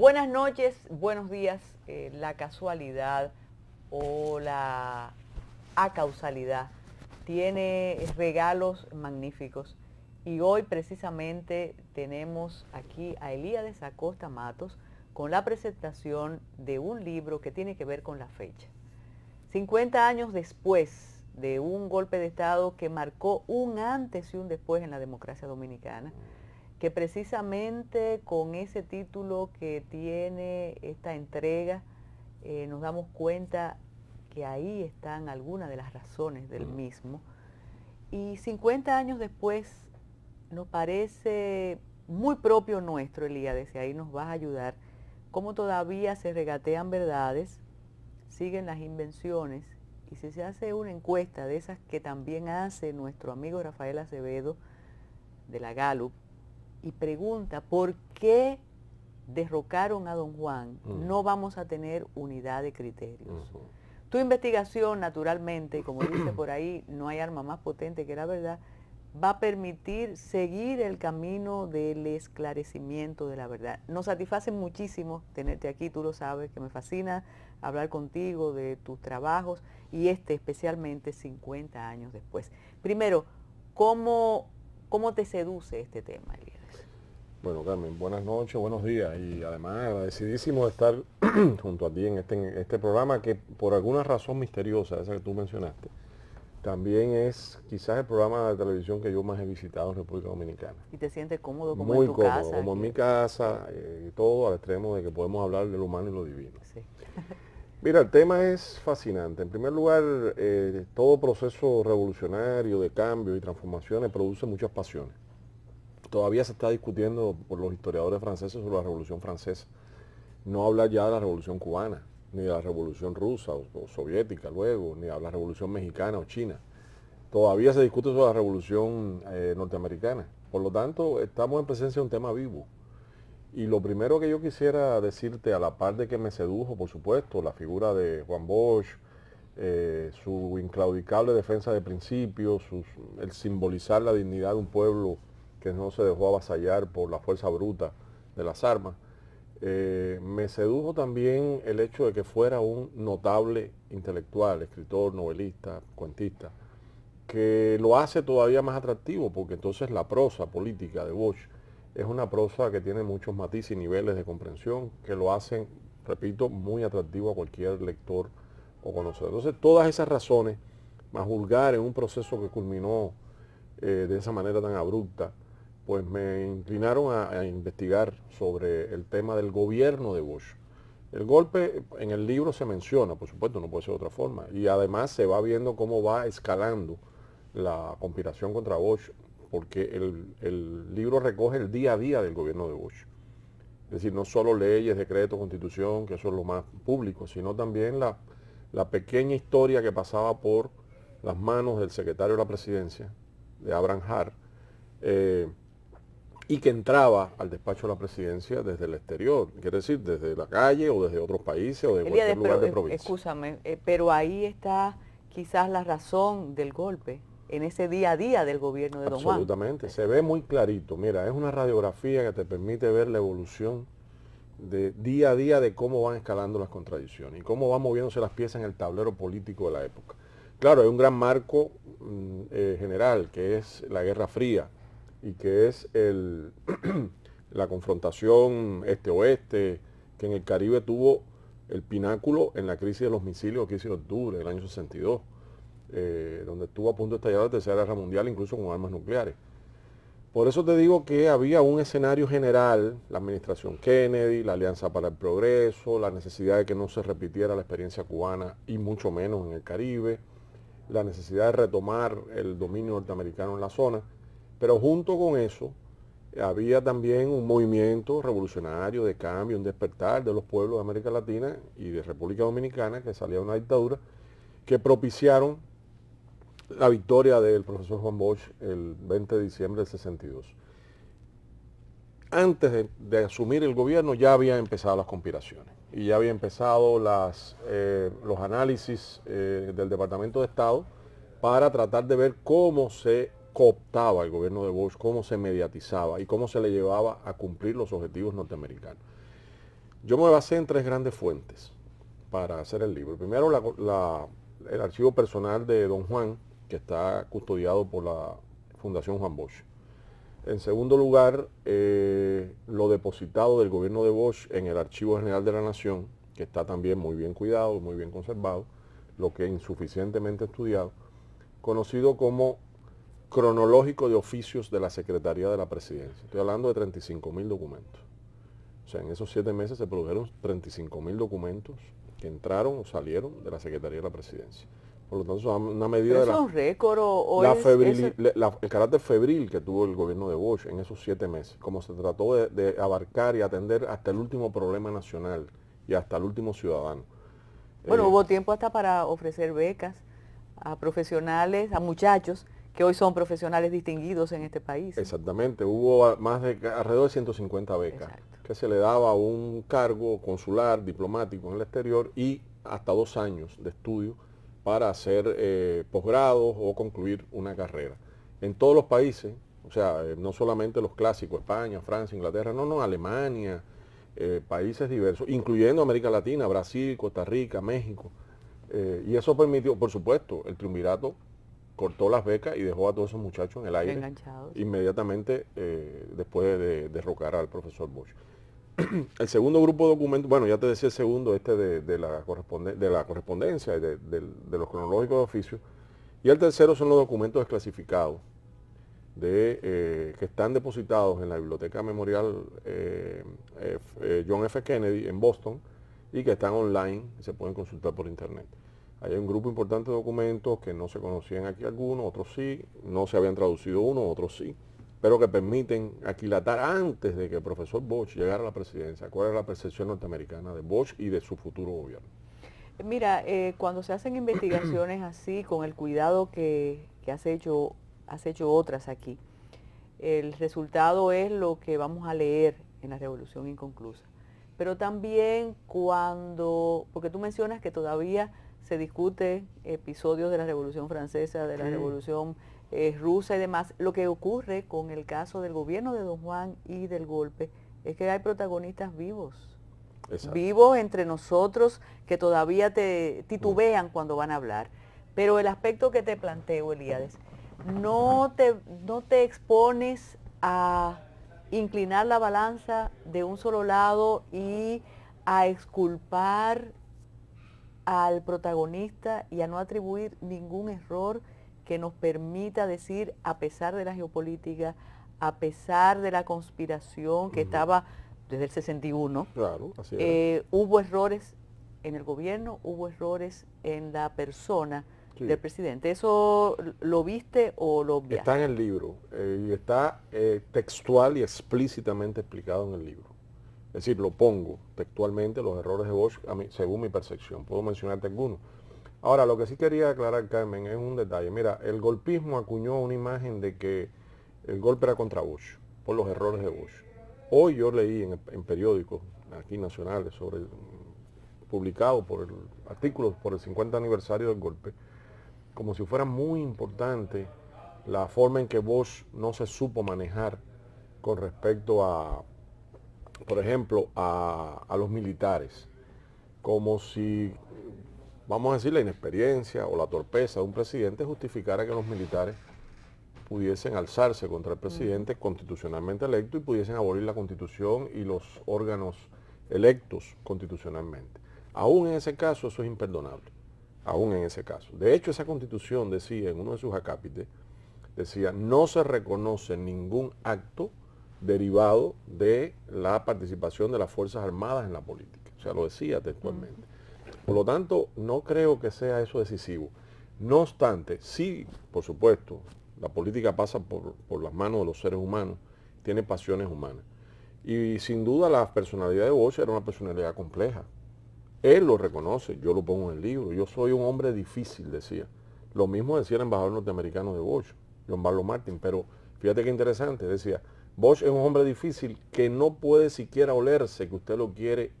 Buenas noches, buenos días. Eh, la casualidad o la acausalidad tiene regalos magníficos. Y hoy precisamente tenemos aquí a Elías Acosta Matos con la presentación de un libro que tiene que ver con la fecha. 50 años después de un golpe de Estado que marcó un antes y un después en la democracia dominicana que precisamente con ese título que tiene esta entrega eh, nos damos cuenta que ahí están algunas de las razones del mm. mismo. Y 50 años después nos parece muy propio nuestro, Elías, y ahí nos vas a ayudar, cómo todavía se regatean verdades, siguen las invenciones, y si se hace una encuesta de esas que también hace nuestro amigo Rafael Acevedo de la Gallup, y pregunta, ¿por qué derrocaron a don Juan? Mm. No vamos a tener unidad de criterios. Tu investigación, naturalmente, como dice por ahí, no hay arma más potente que la verdad, va a permitir seguir el camino del esclarecimiento de la verdad. Nos satisface muchísimo tenerte aquí, tú lo sabes, que me fascina hablar contigo de tus trabajos y este especialmente 50 años después. Primero, ¿cómo, cómo te seduce este tema, Elías? Bueno, Carmen, buenas noches, buenos días y además agradecidísimo de estar junto a ti este, en este, programa que por alguna razón misteriosa, esa que tú mencionaste, también es quizás el programa de televisión que yo más he visitado en República Dominicana. ¿Y te sientes cómodo como en tu casa? como en mi casa, eh, todo al extremo de que podemos hablar de lo humano y lo divino. Mira, el tema es fascinante. En primer lugar, eh, todo proceso revolucionario de cambio y transformaciones produce muchas pasiones todavía se está discutiendo por los historiadores franceses sobre la Revolución Francesa. No habla ya de la Revolución Cubana, ni de la Revolución Rusa o, Soviética luego, ni de la Revolución Mexicana o China. Todavía se discute sobre la Revolución eh, Norteamericana. Por lo tanto, estamos en presencia de un tema vivo. Y lo primero que yo quisiera decirte, a la par de que me sedujo, por supuesto, la figura de Juan Bosch, eh, su inclaudicable defensa de principios, el simbolizar la dignidad de un pueblo que no se dejó avasallar por la fuerza bruta de las armas. Eh, me sedujo también el hecho de que fuera un notable intelectual, escritor, novelista, cuentista, que lo hace todavía más atractivo, porque entonces la prosa política de Bosch es una prosa que tiene muchos matices y niveles de comprensión que lo hacen, repito, muy atractivo a cualquier lector o conocedor. Entonces, todas esas razones, más vulgar en un proceso que culminó eh, de esa manera tan abrupta, pues me inclinaron a, investigar sobre el tema del gobierno de Bush. El golpe en el libro se menciona, por supuesto, no puede ser de otra forma. Y además se va viendo cómo va escalando la conspiración contra Bush, porque el, libro recoge el día a día del gobierno de Bush. Es decir, no solo leyes, decretos, constitución, que eso es lo más público, sino también la, pequeña historia que pasaba por las manos del secretario de la presidencia, de Abraham Hart, eh, y que entraba al despacho de la presidencia desde el exterior, quiere decir, desde la calle o desde otros países o de cualquier lugar de eh, provincia. Escúchame, eh, pero ahí está quizás la razón del golpe, en ese día a día del gobierno de Don Absolutamente, se ve muy clarito. Mira, es una radiografía que te permite ver la evolución de día a día de cómo van escalando las contradicciones y cómo van moviéndose las piezas en el tablero político de la época. Claro, hay un gran marco mm, eh, general que es la Guerra Fría, y que es el, la confrontación este-oeste, que en el Caribe tuvo el pináculo en la crisis de los misiles, que hizo de octubre del año 62, eh, donde estuvo a punto de estallar la Tercera Guerra Mundial, incluso con armas nucleares. Por eso te digo que había un escenario general, la administración Kennedy, la Alianza para el Progreso, la necesidad de que no se repitiera la experiencia cubana y mucho menos en el Caribe, la necesidad de retomar el dominio norteamericano en la zona. Pero junto con eso había también un movimiento revolucionario de cambio, un despertar de los pueblos de América Latina y de República Dominicana que salía de una dictadura que propiciaron la victoria del profesor Juan Bosch el 20 de diciembre del 62. Antes de, asumir el gobierno ya habían empezado las conspiraciones y ya habían empezado las, eh, los análisis eh, del Departamento de Estado para tratar de ver cómo se cooptaba el gobierno de Bosch, cómo se mediatizaba y cómo se le llevaba a cumplir los objetivos norteamericanos. Yo me basé en tres grandes fuentes para hacer el libro. Primero, el archivo personal de don Juan, que está custodiado por la Fundación Juan Bosch. En segundo lugar, eh, lo depositado del gobierno de Bosch en el Archivo General de la Nación, que está también muy bien cuidado, muy bien conservado, lo que insuficientemente estudiado, conocido como cronológico de oficios de la Secretaría de la Presidencia. Estoy hablando de 35 mil documentos. O sea, en esos siete meses se produjeron 35 mil documentos que entraron o salieron de la Secretaría de la Presidencia. Por lo tanto, es una medida de la, un récord o, el... carácter febril que tuvo el gobierno de Bosch en esos siete meses, como se trató de, abarcar y atender hasta el último problema nacional y hasta el último ciudadano. Bueno, eh, hubo tiempo hasta para ofrecer becas a profesionales, a muchachos que hoy son profesionales distinguidos en este país. Exactamente, hubo más de alrededor de 150 becas que se le daba un cargo consular, diplomático en el exterior y hasta dos años de estudio para hacer eh, posgrados o concluir una carrera. En todos los países, o sea, eh, no solamente los clásicos, España, Francia, Inglaterra, no, no, Alemania, eh, países diversos, incluyendo América Latina, Brasil, Costa Rica, México. y eso permitió, por supuesto, el triunvirato cortó las becas y dejó a todos esos muchachos en el aire inmediatamente eh, después de derrocar al profesor Bush. el segundo grupo de documentos, bueno, ya te decía el segundo, este de, la, de la correspondencia de, los cronológicos de oficio. Y el tercero son los documentos desclasificados de, eh, que están depositados en la Biblioteca Memorial eh, John F. Kennedy en Boston y que están online, se pueden consultar por internet. Hay un grupo importante de documentos que no se conocían aquí algunos, otros sí, no se habían traducido uno, otros sí, pero que permiten aquilatar antes de que el profesor Bosch llegara a la presidencia cuál es la percepción norteamericana de Bosch y de su futuro gobierno. Mira, eh, cuando se hacen investigaciones así, con el cuidado que, has, hecho, has hecho otras aquí, el resultado es lo que vamos a leer en la Revolución Inconclusa. Pero también cuando, porque tú mencionas que todavía se discute episodios de la Revolución Francesa, de la Revolución eh, Rusa y demás. Lo que ocurre con el caso del gobierno de Don Juan y del golpe es que hay protagonistas vivos. Vivos entre nosotros que todavía te titubean mm. cuando van a hablar. Pero el aspecto que te planteo, Elías, no te, no te expones a inclinar la balanza de un solo lado y a exculpar al protagonista y a no atribuir ningún error que nos permita decir, a pesar de la geopolítica, a pesar de la conspiración que estaba desde el 61, claro, eh, hubo errores en el gobierno, hubo errores en la persona del presidente. ¿Eso lo viste o lo viste? Está en el libro, eh, está eh, textual y explícitamente explicado en el libro. Es decir, lo pongo textualmente, los errores de Bosch, según mi percepción. Puedo mencionarte alguno Ahora, lo que sí quería aclarar, Carmen, es un detalle. Mira, el golpismo acuñó una imagen de que el golpe era contra Bosch, por los errores de Bosch. Hoy yo leí en, periódicos, aquí nacionales, sobre publicado por el, artículos por el 50 aniversario del golpe, como si fuera muy importante la forma en que Bosch no se supo manejar con respecto a por ejemplo, a, los militares, como si, vamos a decir, la inexperiencia o la torpeza de un presidente justificara que los militares pudiesen alzarse contra el mm. presidente constitucionalmente electo y pudiesen abolir la constitución y los órganos electos constitucionalmente. Aún en ese caso eso es imperdonable, aún en ese caso. De hecho, esa constitución decía en uno de sus acápites, decía, no se reconoce ningún acto derivado de la participación de las Fuerzas Armadas en la política. O sea, lo decía textualmente. Por lo tanto, no creo que sea eso decisivo. No obstante, sí, por supuesto, la política pasa por, las manos de los seres humanos, tiene pasiones humanas. Y sin duda la personalidad de Bosch era una personalidad compleja. Él lo reconoce, yo lo pongo en el libro. Yo soy un hombre difícil, decía. Lo mismo decía el embajador norteamericano de Bosch, John Barlow Martin, pero fíjate qué interesante, decía, Bosch es un hombre difícil que no puede siquiera olerse que usted lo quiere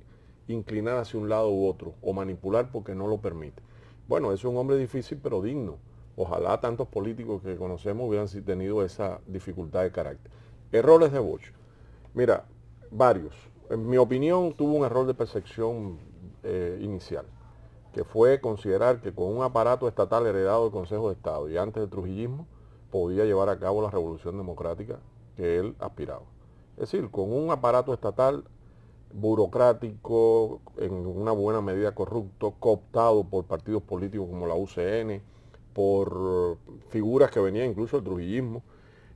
inclinar hacia un lado u otro o manipular porque no lo permite. Bueno, es un hombre difícil pero digno. Ojalá tantos políticos que conocemos hubieran tenido esa dificultad de carácter. Errores de Bosch. Mira, varios. En mi opinión tuvo un error de percepción eh, inicial, que fue considerar que con un aparato estatal heredado del Consejo de Estado y antes del Trujillismo podía llevar a cabo la revolución democrática que él aspiraba. Es decir, con un aparato estatal burocrático, en una buena medida corrupto, cooptado por partidos políticos como la UCN, por figuras que venían incluso del trujillismo,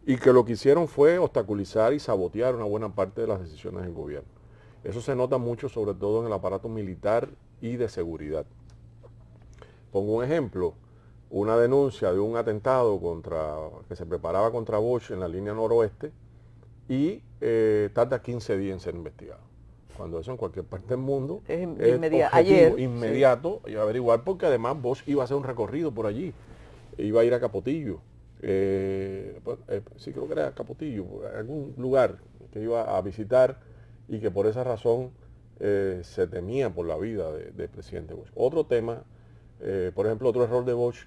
y que lo que hicieron fue obstaculizar y sabotear una buena parte de las decisiones del gobierno. Eso se nota mucho sobre todo en el aparato militar y de seguridad. Pongo un ejemplo, una denuncia de un atentado contra, que se preparaba contra Bosch en la línea noroeste y eh, tarda 15 días en ser investigado. Cuando eso en cualquier parte del mundo es, inmediato, Ayer, inmediato y averiguar porque además Bosch iba a hacer un recorrido por allí, iba a ir a Capotillo, eh, pues, eh, sí creo que era Capotillo, algún lugar que iba a visitar y que por esa razón se temía por la vida del de presidente Bush. Otro tema, por ejemplo, otro error de Bosch,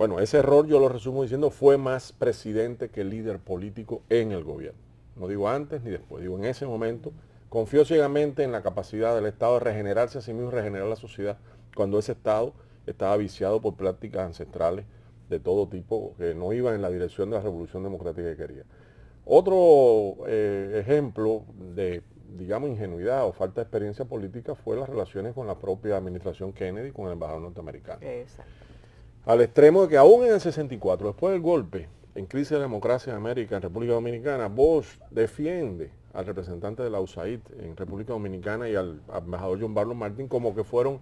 bueno, ese error yo lo resumo diciendo fue más presidente que líder político en el gobierno. No digo antes ni después, digo en ese momento. Confió ciegamente en la capacidad del Estado de regenerarse a sí mismo, regenerar la sociedad, cuando ese Estado estaba viciado por prácticas ancestrales de todo tipo que no iban en la dirección de la revolución democrática que quería. Otro eh, ejemplo de, digamos, ingenuidad o falta de experiencia política fue las relaciones con la propia administración Kennedy, con el embajador norteamericano. Exacto al extremo de que aún en el 64, después del golpe, en crisis de democracia en América, en República Dominicana, Bush defiende al representante de la USAID en República Dominicana y al embajador John Barlow Martín como que fueron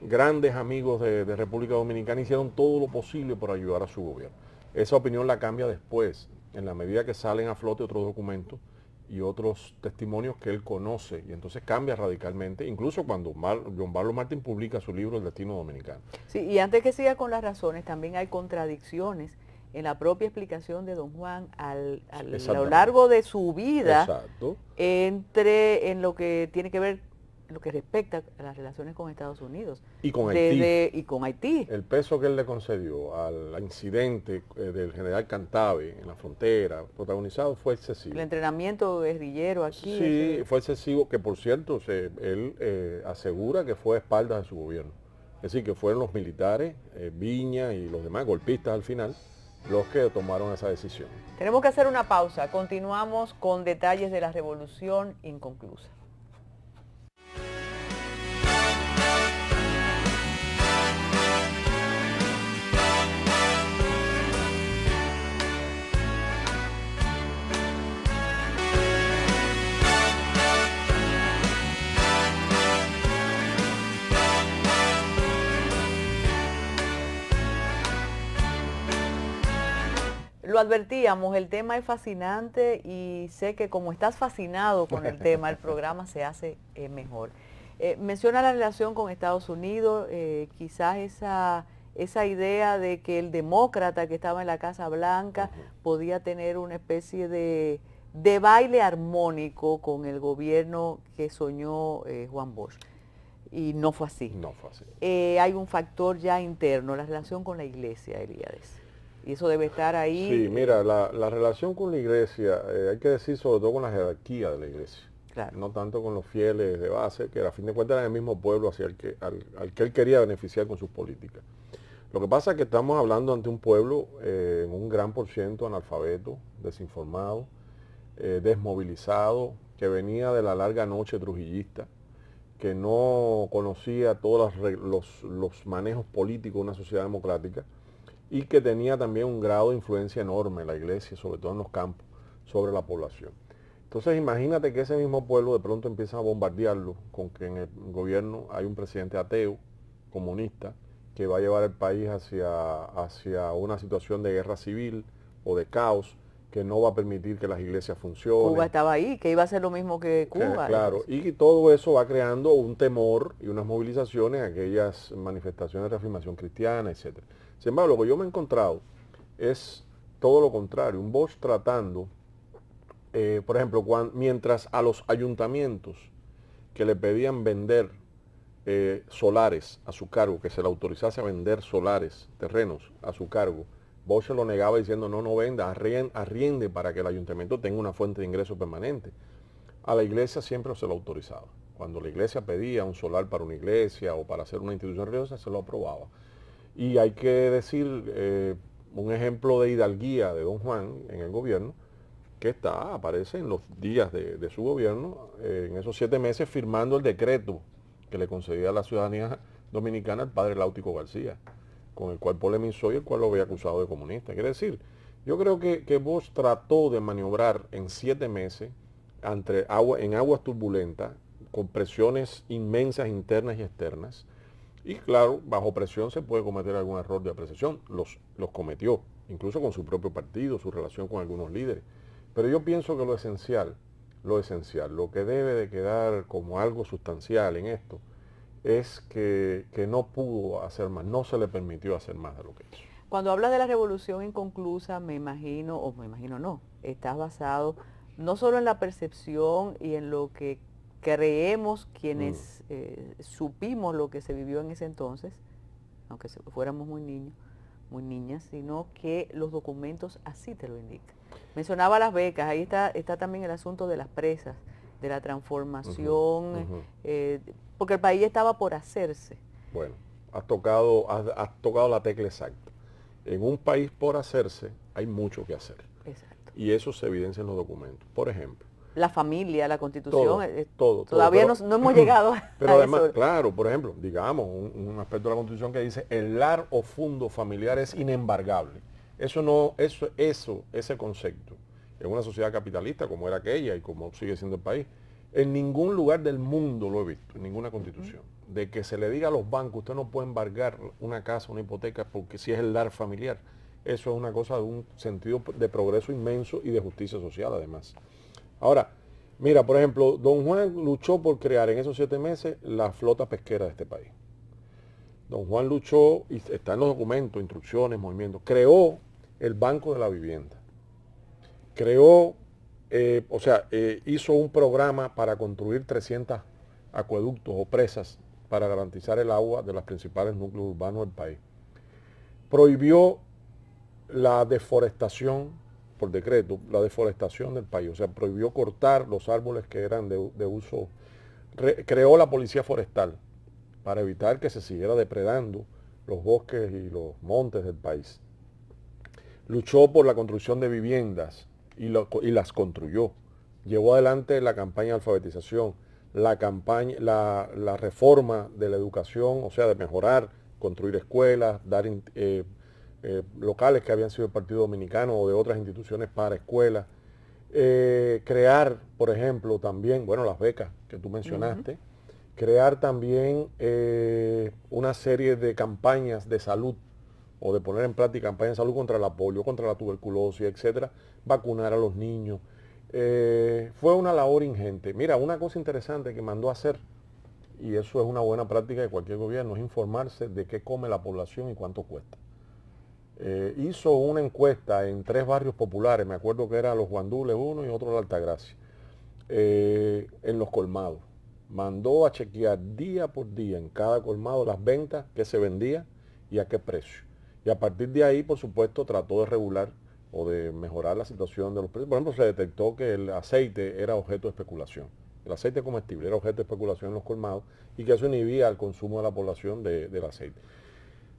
grandes amigos de, República Dominicana, hicieron todo lo posible por ayudar a su gobierno. Esa opinión la cambia después, en la medida que salen a flote otros documentos y otros testimonios que él conoce y entonces cambia radicalmente, incluso cuando Mar, John Barlow Martin publica su libro El Destino Dominicano. Sí, y antes que siga con las razones, también hay contradicciones en la propia explicación de don Juan a lo largo de su vida entre en lo que tiene que ver lo que respecta a las relaciones con Estados Unidos. Y con Haití. y con Haití. El peso que él le concedió al incidente eh, del general Cantave en la frontera, protagonizado, fue excesivo. El entrenamiento guerrillero aquí. Sí, fue excesivo, que por cierto, él eh, asegura que fue a espaldas de su gobierno. Es decir, que fueron los militares, eh, Viña y los demás golpistas al final, los que tomaron esa decisión. Tenemos que hacer una pausa. Continuamos con detalles de la revolución inconclusa. lo advertíamos, el tema es fascinante y sé que como estás fascinado con el tema, el programa se hace eh, mejor. Eh, menciona la relación con Estados Unidos, eh, quizás esa, esa idea de que el demócrata que estaba en la Casa Blanca podía tener una especie de, baile armónico con el gobierno que soñó Juan Bosch. Y no fue así. No fue así. hay un factor ya interno, la relación con la iglesia, Elías y eso debe estar ahí. Sí, eh, mira, la, relación con la iglesia, eh, hay que decir sobre todo con la jerarquía de la iglesia. No tanto con los fieles de base, que a fin de cuentas era el mismo pueblo hacia el que, al, que él quería beneficiar con sus políticas. Lo que pasa es que estamos hablando ante un pueblo eh, en un gran por ciento analfabeto, desinformado, desmovilizado, que venía de la larga noche trujillista, que no conocía todos los, los manejos políticos de una sociedad democrática y que tenía también un grado de influencia enorme en la iglesia, sobre todo en los campos, sobre la población. Entonces imagínate que ese mismo pueblo de pronto empieza a bombardearlo con que en el gobierno hay un presidente ateo, comunista, que va a llevar el país hacia, hacia una situación de guerra civil o de caos que no va a permitir que las iglesias funcionen. Cuba estaba ahí, que iba a ser lo mismo que Cuba. claro, y todo eso va creando un temor y unas movilizaciones, aquellas manifestaciones de afirmación cristiana, etcétera. Sin embargo, lo que yo me he encontrado es todo lo contrario, un Bosch tratando, eh, por ejemplo, mientras a los ayuntamientos que le pedían vender eh, solares a su cargo, que se le autorizase a vender solares, terrenos a su cargo, Bosch lo negaba diciendo no, no venda, arriende, arriende para que el ayuntamiento tenga una fuente de ingreso permanente. A la iglesia siempre se lo autorizaba. Cuando la iglesia pedía un solar para una iglesia o para hacer una institución religiosa, se lo aprobaba. Y hay que decir eh, un ejemplo de hidalguía de don Juan en el gobierno, que está, aparece en los días de, su gobierno, eh, en esos siete meses, firmando el decreto que le concedía a la ciudadanía dominicana al padre Láutico García, con el cual polemizó y el cual lo había acusado de comunista. Quiere decir, yo creo que, que vos trató de maniobrar en siete meses entre agua, en aguas turbulentas, con presiones inmensas internas y externas, y claro, bajo presión se puede cometer algún error de apreciación. Los, los cometió, incluso con su propio partido, su relación con algunos líderes. Pero yo pienso que lo esencial, lo esencial, lo que debe de quedar como algo sustancial en esto, es que, que no pudo hacer más, no se le permitió hacer más de lo que hizo. Cuando hablas de la revolución inconclusa, me imagino, o me imagino no, estás basado no solo en la percepción y en lo que creemos quienes mm. eh, supimos lo que se vivió en ese entonces, aunque fuéramos muy niños, muy niñas, sino que los documentos así te lo indican. Mencionaba las becas, ahí está, está también el asunto de las presas, de la transformación, eh, porque el país estaba por hacerse. Bueno, has tocado, tocado la tecla exacta. En un país por hacerse hay mucho que hacer. Y eso se evidencia en los documentos. Por ejemplo, la familia, la constitución. Todo, eh, eh, todo Todavía no, hemos llegado a Pero además, claro, por ejemplo, digamos, un, aspecto de la constitución que dice el lar o fondo familiar es inembargable. Eso no, eso, eso, ese concepto, en una sociedad capitalista como era aquella y como sigue siendo el país, en ningún lugar del mundo lo he visto, en ninguna constitución, de que se le diga a los bancos, usted no puede embargar una casa, una hipoteca, porque si es el lar familiar. Eso es una cosa de un sentido de progreso inmenso y de justicia social además. Ahora, mira, por ejemplo, don Juan luchó por crear en esos siete meses la flota pesquera de este país. Don Juan luchó, y está en los documentos, instrucciones, movimientos, creó el Banco de la Vivienda. Creó, eh, o sea, eh, hizo un programa para construir 300 acueductos o presas para garantizar el agua de los principales núcleos urbanos del país. Prohibió la deforestación por decreto la deforestación del país. O sea, prohibió cortar los árboles que eran de, uso. creó la policía forestal para evitar que se siguiera depredando los bosques y los montes del país. Luchó por la construcción de viviendas y, las construyó. Llevó adelante la campaña de alfabetización, la, campaña, la, reforma de la educación, o sea, de mejorar, construir escuelas, dar... Eh, eh, locales que habían sido el Partido Dominicano o de otras instituciones para escuelas. Eh, crear, por ejemplo, también, bueno, las becas que tú mencionaste, crear también eh, una serie de campañas de salud o de poner en práctica campañas de salud contra la polio, contra la tuberculosis, etcétera, vacunar a los niños. fue una labor ingente. Mira, una cosa interesante que mandó a hacer, y eso es una buena práctica de cualquier gobierno, es informarse de qué come la población y cuánto cuesta. Eh, hizo una encuesta en tres barrios populares, me acuerdo que era Los Guandules uno y otro La Altagracia, eh, en los colmados. Mandó a chequear día por día en cada colmado las ventas, que se vendía y a qué precio. Y a partir de ahí, por supuesto, trató de regular o de mejorar la situación de los precios. Por ejemplo, se detectó que el aceite era objeto de especulación. El aceite comestible era objeto de especulación en los colmados y que eso inhibía el consumo de la población del aceite.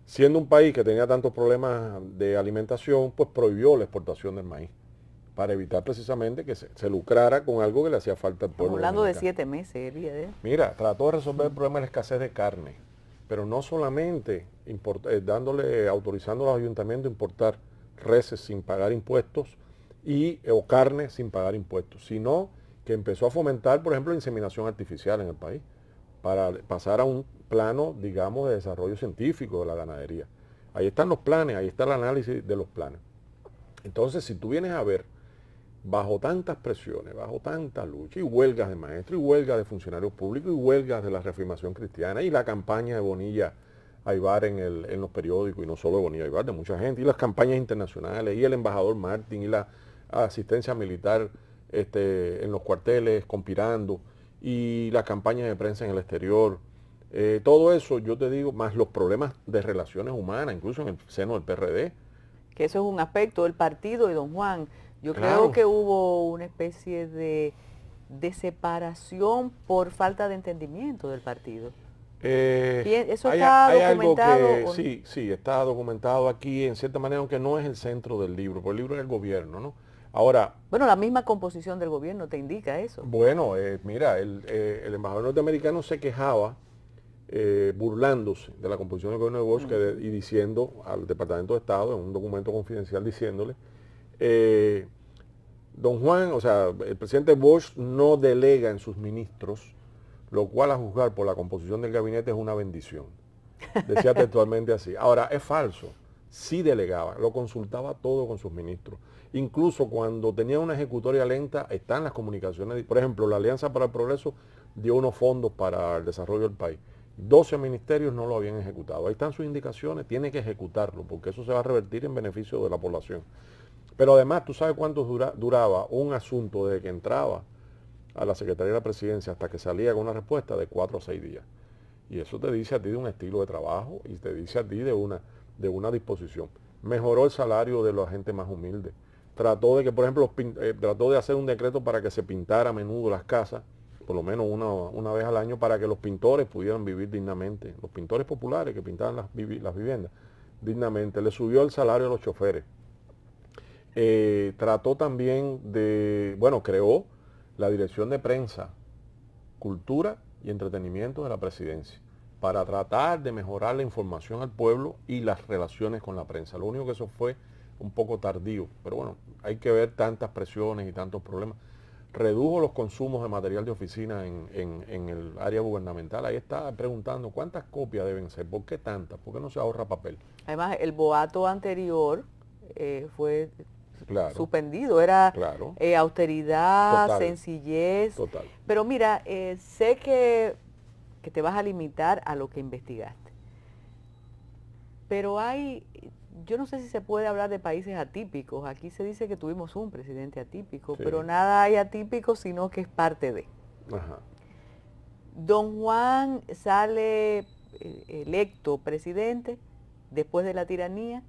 Siendo un país que tenía tantos problemas de alimentación, pues prohibió la exportación del maíz para evitar precisamente que se, lucrara con algo que le hacía falta al pueblo. hablando de siete meses, de... Mira, trató de resolver el problema de la escasez de carne, pero no solamente eh, dándole, autorizando a los ayuntamientos a importar reses sin pagar impuestos y, eh, o carne sin pagar impuestos, sino que empezó a fomentar, por ejemplo, la inseminación artificial en el país para pasar a un plano, digamos, de desarrollo científico de la ganadería. Ahí están los planes, ahí está el análisis de los planes. Entonces, si tú vienes a ver, bajo tantas presiones, bajo tanta lucha, y huelgas de maestros, y huelgas de funcionarios públicos, y huelgas de la reformación cristiana, y la campaña de Bonilla Aibar en, en los periódicos, y no solo de Bonilla Aibar, de mucha gente, y las campañas internacionales, y el embajador Martín, y la asistencia militar este, en los cuarteles, conspirando, y la campaña de prensa en el exterior. Eh, todo eso, yo te digo, más los problemas de relaciones humanas, incluso en el seno del PRD. Que eso es un aspecto del partido y don Juan. Yo creo que hubo una especie de, de, separación por falta de entendimiento del partido. Eh, eso está documentado. Sí, sí, está documentado aquí en cierta manera, aunque no es el centro del libro, porque el libro es el gobierno, ¿no? Ahora... Bueno, la misma composición del gobierno te indica eso. Bueno, eh, mira, eh, el, embajador norteamericano se quejaba eh, burlándose de la composición del gobierno de Bush y diciendo al Departamento de Estado, en un documento confidencial, diciéndole, don Juan, o sea, el presidente Bush no delega en sus ministros, lo cual a juzgar por la composición del gabinete es una bendición. Decía textualmente así. Ahora, es falso. Sí delegaba, lo consultaba todo con sus ministros. Incluso cuando tenía una ejecutoria lenta, están las comunicaciones. Por ejemplo, la Alianza para el Progreso dio unos fondos para el desarrollo del país. 12 ministerios no lo habían ejecutado. Ahí están sus indicaciones, tiene que ejecutarlo, porque eso se va a revertir en beneficio de la población. Pero además, ¿tú sabes cuánto duraba un asunto desde que entraba a la Secretaría de la Presidencia hasta que salía con una respuesta de cuatro o seis días? Y eso te dice a ti de un estilo de trabajo y te dice a ti de una, de una disposición. Mejoró el salario de la gente más humilde trató de que, por ejemplo, eh, trató de hacer un decreto para que se pintara a menudo las casas, por lo menos una, vez al año, para que los pintores pudieran vivir dignamente, los pintores populares que pintaban las, las viviendas dignamente. Le subió el salario a los choferes. Eh, trató también de, bueno, creó la dirección de prensa, cultura y entretenimiento de la presidencia para tratar de mejorar la información al pueblo y las relaciones con la prensa. Lo único que eso fue un poco tardío, pero bueno, hay que ver tantas presiones y tantos problemas. Redujo los consumos de material de oficina en, el área gubernamental. Ahí está preguntando cuántas copias deben ser, por qué tantas, por qué no se ahorra papel. Además, el boato anterior eh, fue suspendido. Era eh, austeridad, sencillez. Total. Pero mira, eh, sé que, que, te vas a limitar a lo que investigaste. Pero hay yo no sé si se puede hablar de países atípicos. Aquí se dice que tuvimos un presidente atípico, pero nada hay atípico, sino que es parte de. Don Juan sale eh, electo presidente después de la tiranía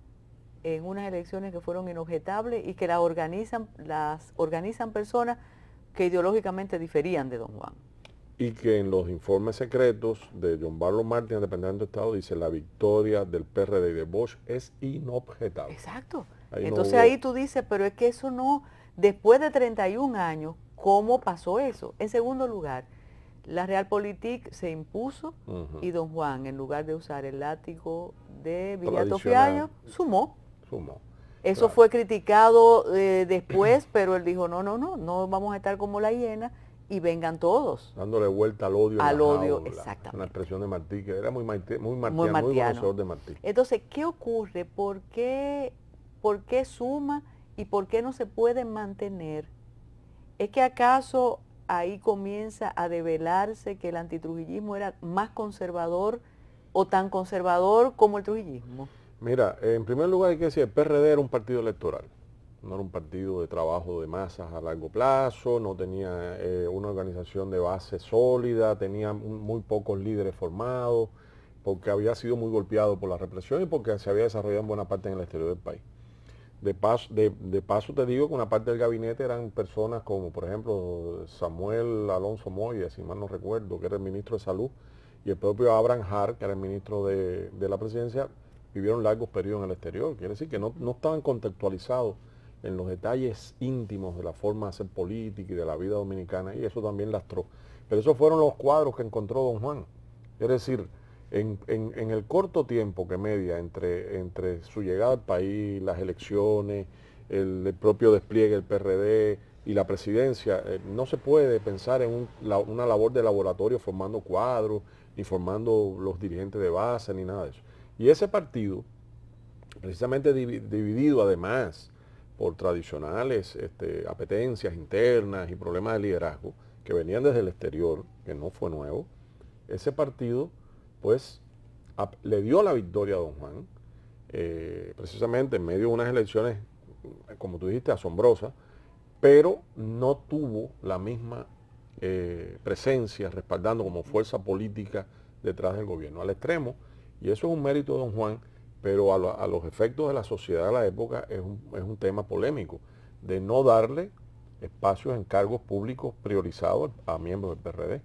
en unas elecciones que fueron inobjetables y que la organizan, las organizan personas que ideológicamente diferían de don Juan y que en los informes secretos de John Barlow Martin, Departamento de Estado, dice la victoria del PRD y de Bosch es inobjetable. Exacto. Entonces ahí tú dices, pero es que eso no, después de 31 años, ¿cómo pasó eso? En segundo lugar, la Realpolitik se impuso y don Juan, en lugar de usar el látigo de Villato Fiallo, sumó. Sumó. Eso fue criticado eh, después, pero él dijo, no, no, no, no vamos a estar como la hiena y vengan todos. Dándole vuelta al odio. Al odio, exacto. exactamente. Una expresión de Martí, que era muy, muy, martiano, muy, de Entonces, ¿qué ocurre? ¿Por qué, ¿Por qué suma y por qué no se puede mantener? ¿Es que acaso ahí comienza a develarse que el antitrujillismo era más conservador o tan conservador como el trujillismo? Mira, en primer lugar hay que decir, el PRD era un partido electoral no era un partido de trabajo de masas a largo plazo, no tenía eh, una organización de base sólida, tenía muy pocos líderes formados, porque había sido muy golpeado por la represión y porque se había desarrollado en buena parte en el exterior del país. De paso, de, paso te digo que una parte del gabinete eran personas como, por ejemplo, Samuel Alonso Moya, si mal no recuerdo, que era el ministro de Salud, y el propio Abraham Hart, que era el ministro de, la presidencia, vivieron largos periodos en el exterior. Quiere decir que no, no estaban contextualizados en los detalles íntimos de la forma de hacer política y de la vida dominicana, y eso también lastró. Pero esos fueron los cuadros que encontró don Juan. Es decir, en, el corto tiempo que media entre, entre su llegada al país, las elecciones, el, propio despliegue del PRD y la presidencia, eh, no se puede pensar en una labor de laboratorio formando cuadros, ni formando los dirigentes de base, ni nada de eso. Y ese partido, precisamente dividido además por tradicionales este, apetencias internas y problemas de liderazgo que venían desde el exterior, que no fue nuevo, ese partido pues le dio la victoria a don Juan, eh, precisamente en medio de unas elecciones, como tú dijiste, asombrosas, pero no tuvo la misma eh, presencia respaldando como fuerza política detrás del gobierno, al extremo, y eso es un mérito de don Juan, pero a, los efectos de la sociedad de la época es un, tema polémico, de no darle espacios en cargos públicos priorizados a miembros del PRD.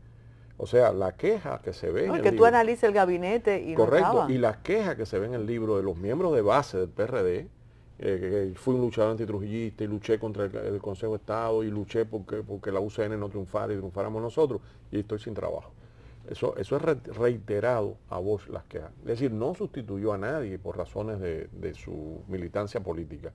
O sea, la queja que se ve en el que tú analices el gabinete y Correcto, y la queja que se ve en el libro de los miembros de base del PRD, eh, que fui un luchador antitrujillista y luché contra el, Consejo de Estado y luché porque, porque la UCN no triunfara y triunfáramos nosotros, y estoy sin trabajo. Eso, es reiterado a Bosch las quejas. Es decir, no sustituyó a nadie por razones de, su militancia política.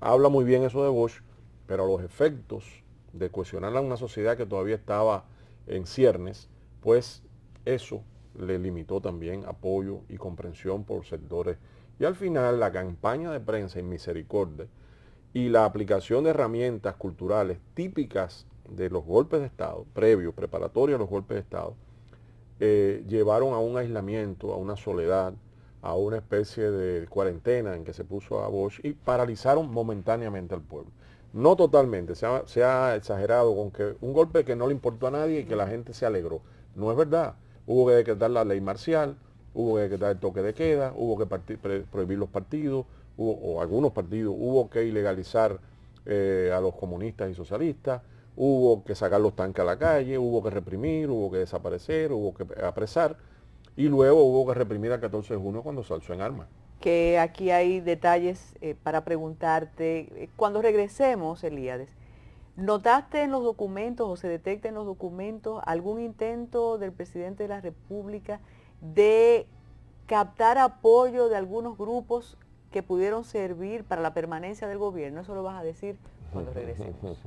Habla muy bien eso de Bosch, pero los efectos de cuestionar a una sociedad que todavía estaba en ciernes, pues eso le limitó también apoyo y comprensión por sectores. Y al final la campaña de prensa en misericordia y la aplicación de herramientas culturales típicas de los golpes de Estado, previos, preparatorios a los golpes de Estado, eh, llevaron a un aislamiento, a una soledad, a una especie de cuarentena en que se puso a Bosch y paralizaron momentáneamente al pueblo. No totalmente, se ha, exagerado con que un golpe que no le importó a nadie y que la gente se alegró. No es verdad. Hubo que decretar la ley marcial, hubo que decretar el toque de queda, hubo que prohibir los partidos, o algunos partidos, hubo que ilegalizar eh, a los comunistas y socialistas, hubo que sacar los tanques a la calle, hubo que reprimir, hubo que desaparecer, hubo que apresar y luego hubo que reprimir al 14 de junio cuando se en armas. Que aquí hay detalles eh, para preguntarte. Eh, cuando regresemos, Elíades, ¿notaste en los documentos o se detecta en los documentos algún intento del presidente de la República de captar apoyo de algunos grupos que pudieron servir para la permanencia del gobierno? Eso lo vas a decir cuando regresemos.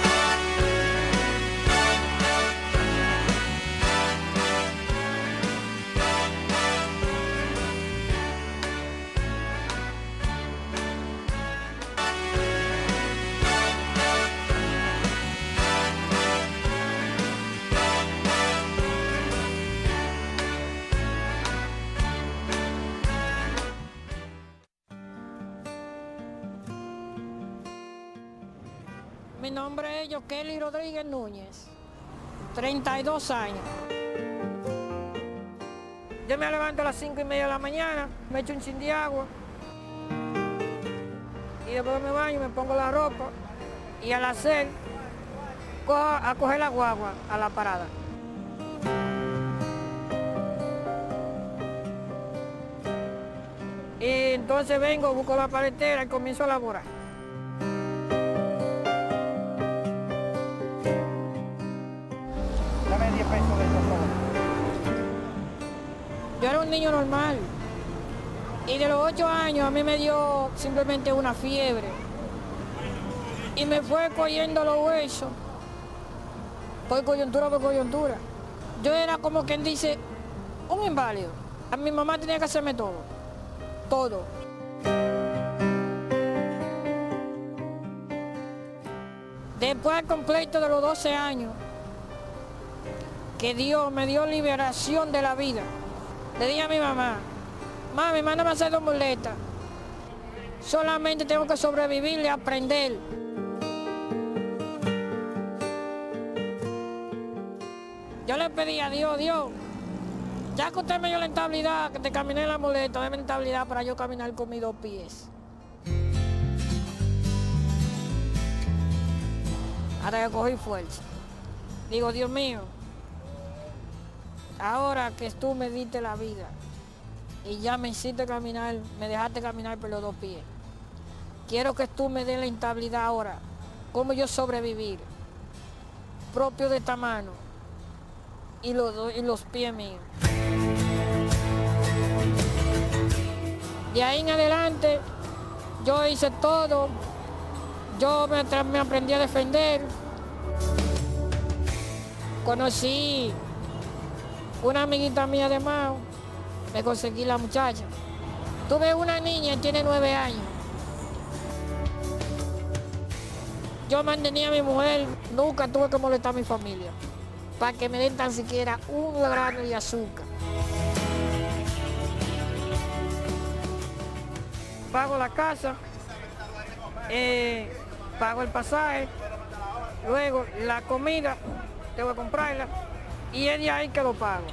Kelly Rodríguez Núñez, 32 años. Yo me levanto a las 5 y media de la mañana, me echo un chin de agua. Y después me baño, me pongo la ropa. Y al hacer, cojo, a coger la guagua a la parada. Y entonces vengo, busco la paletera y comienzo a laborar. Yo era un niño normal. Y de los ocho años a mí me dio simplemente una fiebre. Y me fue cogiendo los huesos. Por coyuntura, por coyuntura. Yo era como quien dice, un inválido. A mi mamá tenía que hacerme todo. Todo. Después al completo de los 12 años, que Dios me dio liberación de la vida. Le dije a mi mamá, mami, mándame a hacer dos muletas. Solamente tengo que sobrevivir y aprender. Yo le pedí a Dios, Dios, ya que usted me dio la estabilidad, que te camine la muleta, déme estabilidad para yo caminar con mis dos pies. Ahora que cogí fuerza. Digo, Dios mío, Ahora que tú me diste la vida y ya me hiciste caminar, me dejaste caminar por los dos pies, quiero que tú me des la instabilidad ahora, cómo yo sobrevivir, propio de esta mano y los, los pies míos. De ahí en adelante yo hice todo, yo me aprendí a defender, conocí una amiguita mía de Mao, me conseguí la muchacha. Tuve una niña, tiene nueve años. Yo mantenía a mi mujer, nunca tuve que molestar a mi familia para que me den tan siquiera un grano de azúcar. Pago la casa, eh, pago el pasaje, luego la comida, tengo que comprarla y es de ahí que lo pago.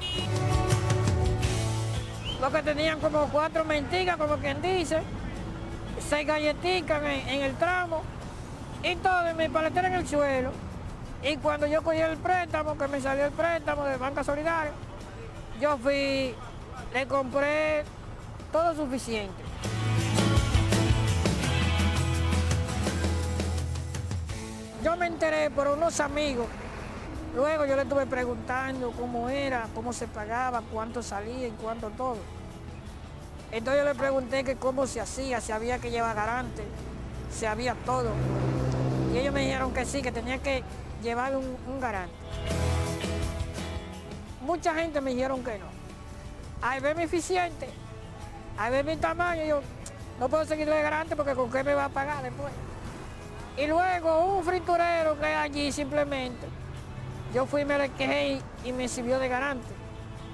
lo que tenían como cuatro mentiras, como quien dice, seis galletitas en, el tramo y todo, mi paletera en el suelo. Y cuando yo cogí el préstamo, que me salió el préstamo de Banca Solidaria, yo fui, le compré todo suficiente. Yo me enteré por unos amigos Luego yo le estuve preguntando cómo era, cómo se pagaba, cuánto salía y cuánto todo. Entonces yo le pregunté que cómo se hacía, si había que llevar garante, si había todo. Y ellos me dijeron que sí, que tenía que llevar un, garante. Mucha gente me dijeron que no. Ahí ve mi eficiente, ahí ver mi tamaño, yo no puedo seguirle garante porque con qué me va a pagar después. Y luego un friturero que allí simplemente yo fui y me le quejé y, me sirvió de garante.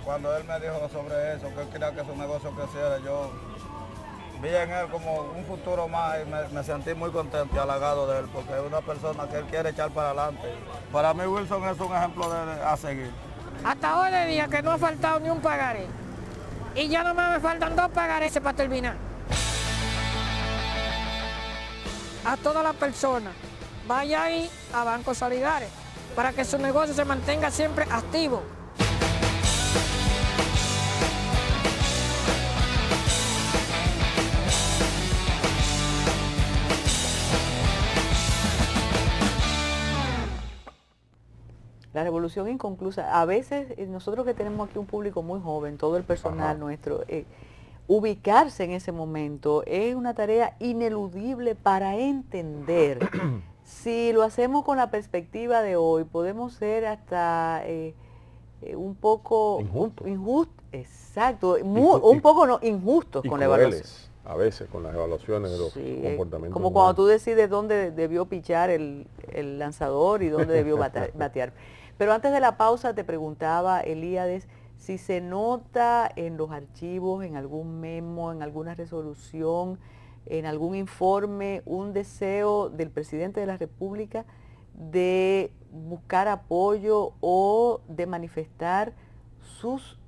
Cuando él me dijo sobre eso, que él quería que su negocio creciera, yo vi en él como un futuro más y me, sentí muy contento y halagado de él, porque es una persona que él quiere echar para adelante. Para mí Wilson es un ejemplo de, a seguir. Hasta hoy de día que no ha faltado ni un pagaré. Y ya no me faltan dos pagarés para terminar. A todas las personas, vaya ahí a Banco Solidares para que su negocio se mantenga siempre activo. La revolución inconclusa, a veces eh, nosotros que tenemos aquí un público muy joven, todo el personal nuestro, eh, ubicarse en ese momento es una tarea ineludible para entender si lo hacemos con la perspectiva de hoy, podemos ser hasta eh, eh, un poco injusto. exacto, un poco no, injustos con la A veces con las evaluaciones de los eh, comportamientos. Como cuando tú decides dónde debió pichar el, lanzador y dónde debió batear. Pero antes de la pausa te preguntaba, Elíades, si se nota en los archivos, en algún memo, en alguna resolución, en algún informe un deseo del presidente de la República de buscar apoyo o de manifestar sus,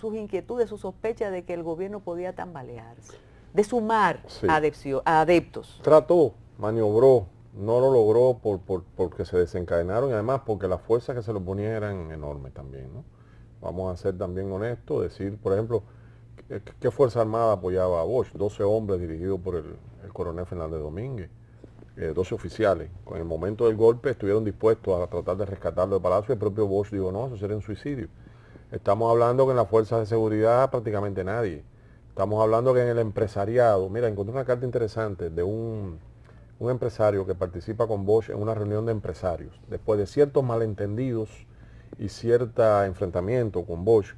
sus inquietudes, sus sospechas de que el gobierno podía tambalearse, de sumar a adeptos. Trató, maniobró, no lo logró por, porque se desencadenaron y además porque las fuerzas que se lo ponían eran enormes también. ¿no? Vamos a ser también honestos, decir, por ejemplo, eh, ¿Qué Fuerza Armada apoyaba a Bosch? 12 hombres dirigidos por el, coronel Fernández Domínguez, 12 eh, oficiales. En el momento del golpe estuvieron dispuestos a tratar de rescatarlo del Palacio. y El propio Bosch dijo, no, eso sería un suicidio. Estamos hablando que en las fuerzas de seguridad prácticamente nadie. Estamos hablando que en el empresariado, mira, encontré una carta interesante de un, un empresario que participa con Bosch en una reunión de empresarios. Después de ciertos malentendidos y cierto enfrentamiento con Bosch,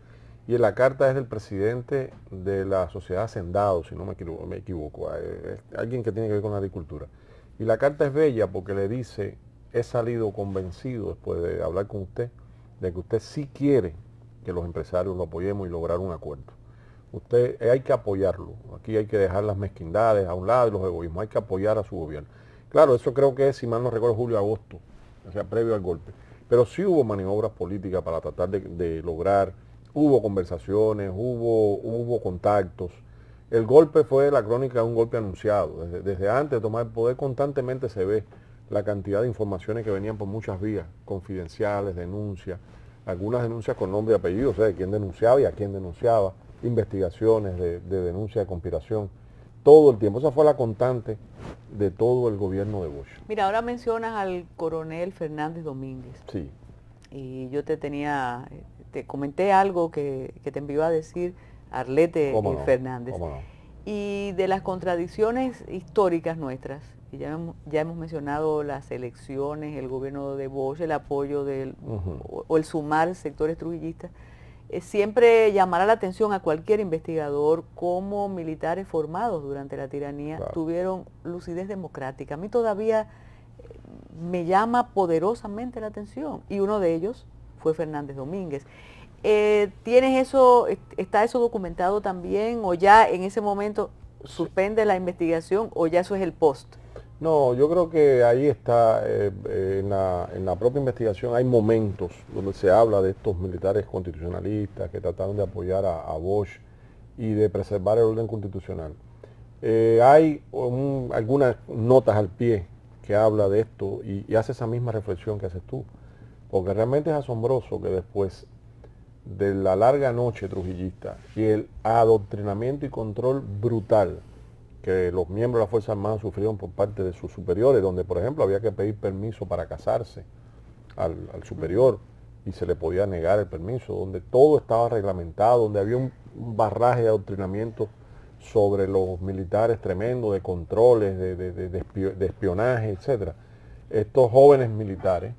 y la carta es del presidente de la sociedad Hacendado, si no me equivoco, ah, eh, alguien que tiene que ver con la agricultura. Y la carta es bella porque le dice, he salido convencido después de hablar con usted, de que usted sí quiere que los empresarios lo apoyemos y lograr un acuerdo. Usted eh, hay que apoyarlo. Aquí hay que dejar las mezquindades a un lado y los egoísmos. Hay que apoyar a su gobierno. Claro, eso creo que es, si mal no recuerdo, julio-agosto, o sea, previo al golpe. Pero sí hubo maniobras políticas para tratar de lograr Hubo conversaciones, hubo, hubo contactos. El golpe fue la crónica de un golpe anunciado. Desde, antes de tomar el poder constantemente se ve la cantidad de informaciones que venían por muchas vías, confidenciales, denuncias, algunas denuncias con nombre y apellido, o sea, de quién denunciaba y a quién denunciaba, investigaciones de, de denuncia de conspiración, todo el tiempo. Esa fue la constante de todo el gobierno de Bosch. Mira, ahora mencionas al coronel Fernández Domínguez. Sí. Y yo te tenía te comenté algo que, te envió a decir Arlete Fernández. Y de las contradicciones históricas nuestras, y ya, ya, hemos mencionado las elecciones, el gobierno de Bosch, el apoyo del, o, el sumar sectores trujillistas, siempre llamará la atención a cualquier investigador cómo militares formados durante la tiranía tuvieron lucidez democrática. A mí todavía eh, me llama poderosamente la atención y uno de ellos fue Fernández Domínguez. Eh, ¿Tienes eso, está eso documentado también o ya en ese momento suspende la investigación o ya eso es el post? No, yo creo que ahí está, eh, eh, en, la, en, la, propia investigación hay momentos donde se habla de estos militares constitucionalistas que trataron de apoyar a, Bosch y de preservar el orden constitucional. hay algunas notas al pie que habla de esto y, y hace esa misma reflexión que haces tú porque realmente es asombroso que después de la larga noche trujillista y el adoctrinamiento y control brutal que los miembros de las Fuerzas Armada sufrieron por parte de sus superiores, donde por ejemplo había que pedir permiso para casarse al, superior y se le podía negar el permiso, donde todo estaba reglamentado, donde había un, barraje de adoctrinamiento sobre los militares tremendo, de controles, de, de espionaje, etc. Estos jóvenes militares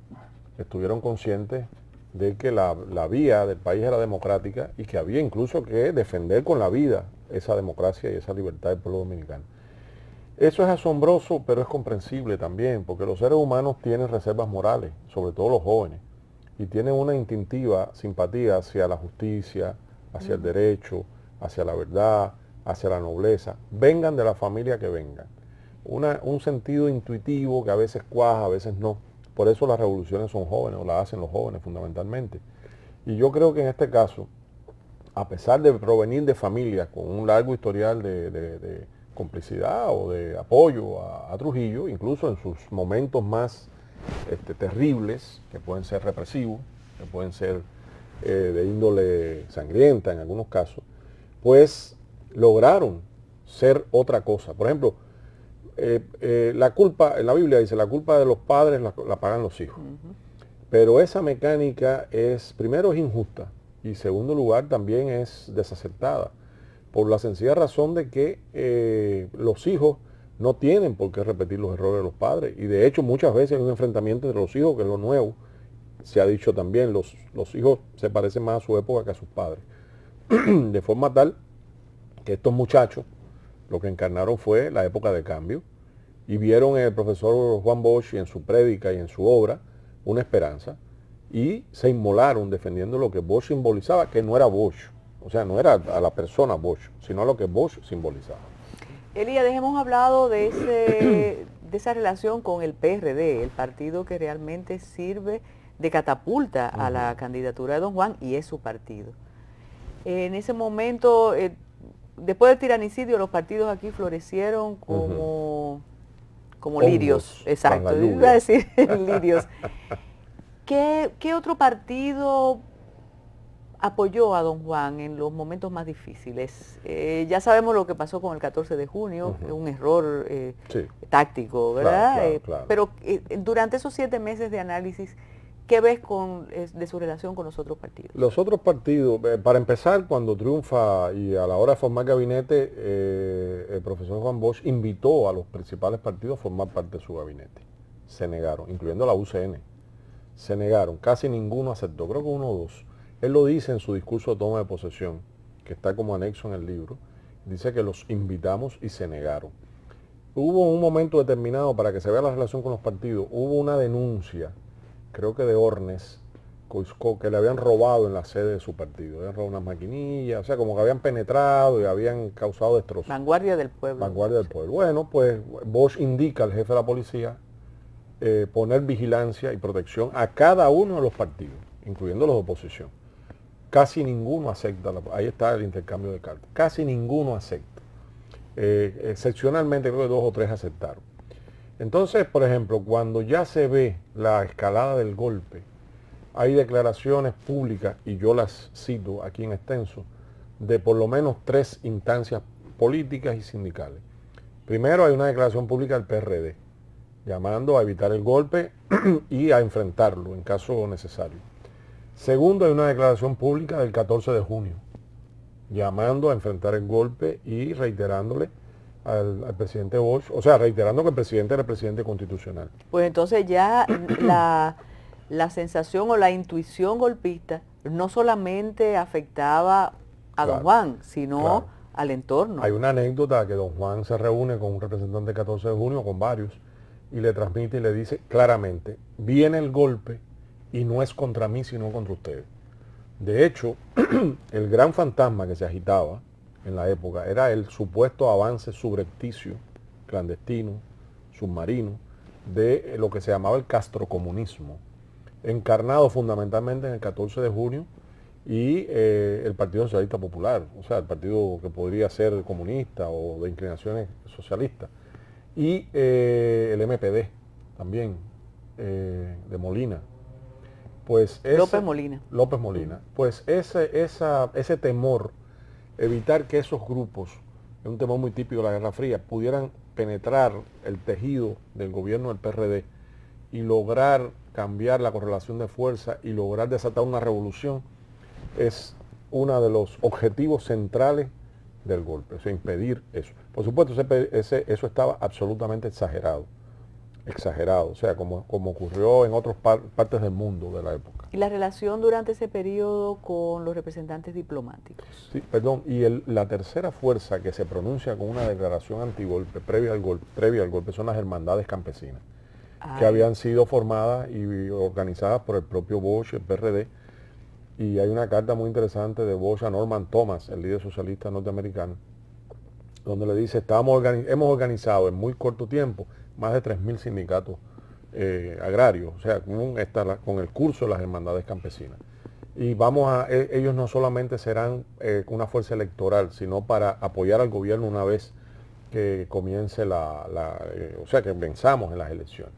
estuvieron conscientes de que la, vía del país era democrática y que había incluso que defender con la vida esa democracia y esa libertad del pueblo dominicano. Eso es asombroso, pero es comprensible también, porque los seres humanos tienen reservas morales, sobre todo los jóvenes, y tienen una instintiva simpatía hacia la justicia, hacia el derecho, hacia la verdad, hacia la nobleza, vengan de la familia que vengan. Una, un sentido intuitivo que a veces cuaja, a veces no por eso las revoluciones son jóvenes o las hacen los jóvenes fundamentalmente. Y yo creo que en este caso, a pesar de provenir de familias con un largo historial de, complicidad o de apoyo a, Trujillo, incluso en sus momentos más este, terribles, que pueden ser represivos, que pueden ser eh, de índole sangrienta en algunos casos, pues lograron ser otra cosa. Por ejemplo, eh, eh, la culpa, en la Biblia dice, la culpa de los padres la, pagan los hijos. Pero esa mecánica es, primero, es injusta y segundo lugar, también es desacertada, por la sencilla razón de que eh, los hijos no tienen por qué repetir los errores de los padres. Y de hecho, muchas veces en un enfrentamiento entre los hijos, que es lo nuevo. Se ha dicho también, los, los hijos se parecen más a su época que a sus padres. de forma tal que estos muchachos lo que encarnaron fue la época de cambio y vieron el profesor Juan Bosch en su prédica y en su obra una esperanza y se inmolaron defendiendo lo que Bosch simbolizaba, que no era Bosch, o sea, no era a la persona Bosch, sino a lo que Bosch simbolizaba. Elías, hemos hablado de, esa relación con el PRD, el partido que realmente sirve de catapulta a la candidatura de Don Juan y es su partido. En ese momento eh, después del tiranicidio los partidos aquí florecieron como, como lirios, exacto, iba decir lirios. ¿Qué, otro partido apoyó a don Juan en los momentos más difíciles. Eh, ya sabemos lo que pasó con el 14 de junio, un error eh, táctico, ¿verdad? Eh, pero durante esos siete meses de análisis, ¿Qué ves con, de su relación con los otros partidos? Los otros partidos, eh, para empezar, cuando triunfa y a la hora de formar gabinete, eh, el profesor Juan Bosch invitó a los principales partidos a formar parte de su gabinete. Se negaron, incluyendo la UCN. Se negaron, casi ninguno aceptó, creo que uno o dos. Él lo dice en su discurso de toma de posesión, que está como anexo en el libro. Dice que los invitamos y se negaron. Hubo un momento determinado, para que se vea la relación con los partidos, hubo una denuncia creo que de hornes, que le habían robado en la sede de su partido. Habían robado unas maquinillas, o sea, como que habían penetrado y habían causado destrozos. Vanguardia del pueblo. Vanguardia del pueblo. Bueno, pues Bosch indica al jefe de la policía eh, poner vigilancia y protección a cada uno de los partidos, incluyendo los de oposición. Casi ninguno acepta, ahí está el intercambio de cartas, casi ninguno acepta. Eh, excepcionalmente creo que dos o tres aceptaron. Entonces, por ejemplo, cuando ya se ve la escalada del golpe, hay declaraciones públicas, y yo las cito aquí en extenso, de por lo menos tres instancias políticas y sindicales. Primero hay una declaración pública del PRD, llamando a evitar el golpe y a enfrentarlo en caso necesario. Segundo, hay una declaración pública del 14 de junio, llamando a enfrentar el golpe y reiterándole al, presidente Bosch, o sea, reiterando que el presidente era el presidente constitucional. Pues entonces ya la, sensación o la intuición golpista no solamente afectaba a don Juan, sino al entorno. Hay una anécdota que don Juan se reúne con un representante del 14 de junio, con varios, y le transmite y le dice claramente, viene el golpe y no es contra mí, sino contra ustedes. De hecho, el gran fantasma que se agitaba, en la época era el supuesto avance subrepticio, clandestino, submarino, de lo que se llamaba el castrocomunismo, encarnado fundamentalmente en el 14 de junio y eh, el Partido Socialista Popular, o sea, el partido que podría ser comunista o de inclinaciones socialistas, y eh, el MPD también, eh, de Molina. Pues López Molina. López Molina. Pues ese, ese temor evitar que esos grupos, en un tema muy típico de la Guerra Fría, pudieran penetrar el tejido del gobierno del PRD y lograr cambiar la correlación de fuerza y lograr desatar una revolución, es uno de los objetivos centrales del golpe, o sea, impedir eso. Por supuesto, eso estaba absolutamente exagerado, exagerado, o sea, como, ocurrió en otras partes del mundo de la época. ¿Y la relación durante ese periodo con los representantes diplomáticos? Sí, perdón, y la tercera fuerza que se pronuncia con una declaración antigolpe, previa al golpe, son las hermandades campesinas, que habían sido formadas y organizadas por el propio Bosch, el PRD, y hay una carta muy interesante de Bosch a Norman Thomas, el líder socialista norteamericano, donde le dice, Estamos hemos organizado en muy corto tiempo más de 3.000 sindicatos eh, agrario, o sea, con, el curso de las hermandades campesinas. Y vamos a, e, ellos no solamente serán eh, una fuerza electoral, sino para apoyar al gobierno una vez que comience la, eh, o sea, que venzamos en las elecciones.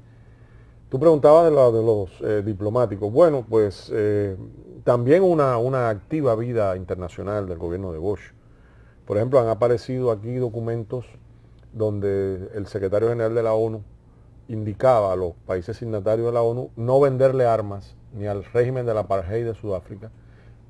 Tú preguntabas de, de los diplomáticos. Bueno, pues también una, una activa vida internacional del gobierno de Bosch. Por ejemplo, han aparecido aquí documentos donde el secretario general de la ONU indicaba a los países signatarios de la ONU no venderle armas ni al régimen de la apartheid de Sudáfrica,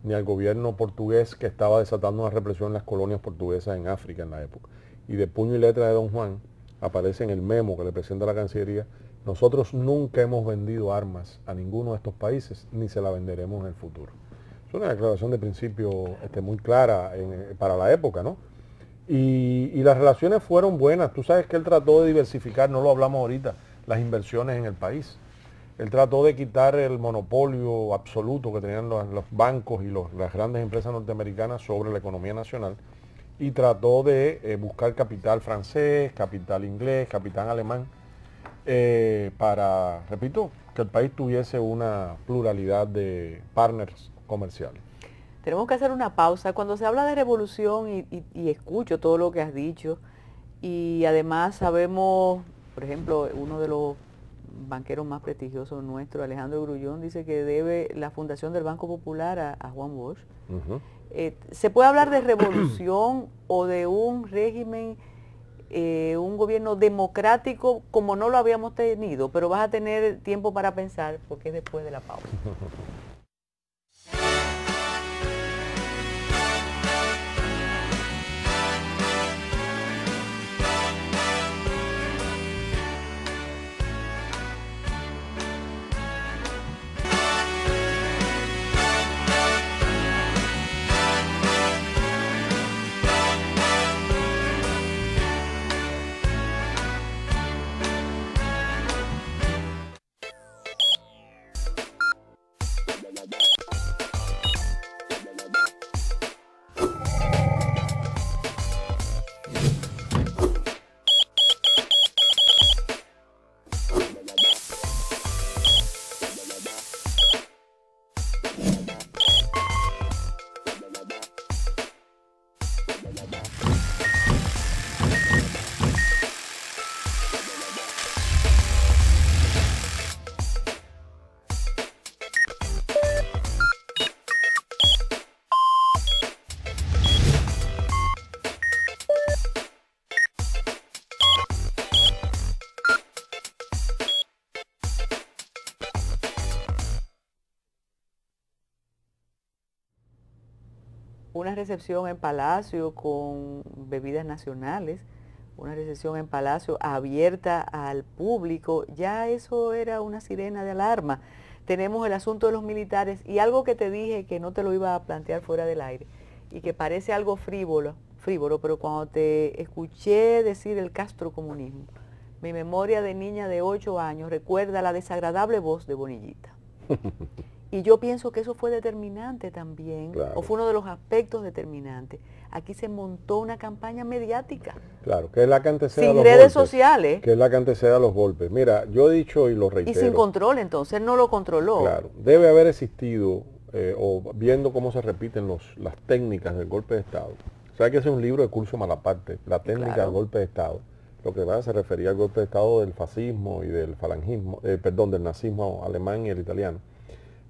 ni al gobierno portugués que estaba desatando una represión en las colonias portuguesas en África en la época. Y de puño y letra de Don Juan aparece en el memo que le presenta la Cancillería, nosotros nunca hemos vendido armas a ninguno de estos países, ni se la venderemos en el futuro. Es una declaración de principio este, muy clara eh, para la época, ¿no? y, las relaciones fueron buenas. Tú sabes que él trató de diversificar, no lo hablamos ahorita, las inversiones en el país. Él trató de quitar el monopolio absoluto que tenían los, bancos y las grandes empresas norteamericanas sobre la economía nacional y trató de eh, buscar capital francés, capital inglés, capital alemán, eh, para, repito, que el país tuviese una pluralidad de partners comerciales. Tenemos que hacer una pausa. Cuando se habla de revolución y escucho todo lo que has dicho, y además sabemos por ejemplo, uno de los banqueros más prestigiosos nuestro, Alejandro Grullón, dice que debe la fundación del Banco Popular a, Juan Bosch. Eh, ¿Se puede hablar de revolución o de un régimen, eh, un gobierno democrático como no lo habíamos tenido? Pero vas a tener tiempo para pensar porque es después de la pausa. recepción en Palacio con bebidas nacionales, una recepción en Palacio abierta al público, ya eso era una sirena de alarma. Tenemos el asunto de los militares y algo que te dije que no te lo iba a plantear fuera del aire y que parece algo frívolo, frívolo, pero cuando te escuché decir el castro comunismo, mi memoria de niña de 8 años recuerda la desagradable voz de Bonillita. Y yo pienso que eso fue determinante también, o fue uno de los aspectos determinantes. Aquí se montó una campaña mediática. Claro, que es la sin redes sociales. Que es la que antecede a los golpes. Mira, yo he dicho y lo reitero. Y sin control, entonces no lo controló. Claro, debe haber existido, eh, o viendo cómo se repiten las técnicas del golpe de Estado. ¿Sabes que es un libro de curso Malaparte, la técnica del golpe de Estado? Lo que va a se refería al golpe de Estado del fascismo y del falangismo, eh, perdón, del nazismo alemán y el italiano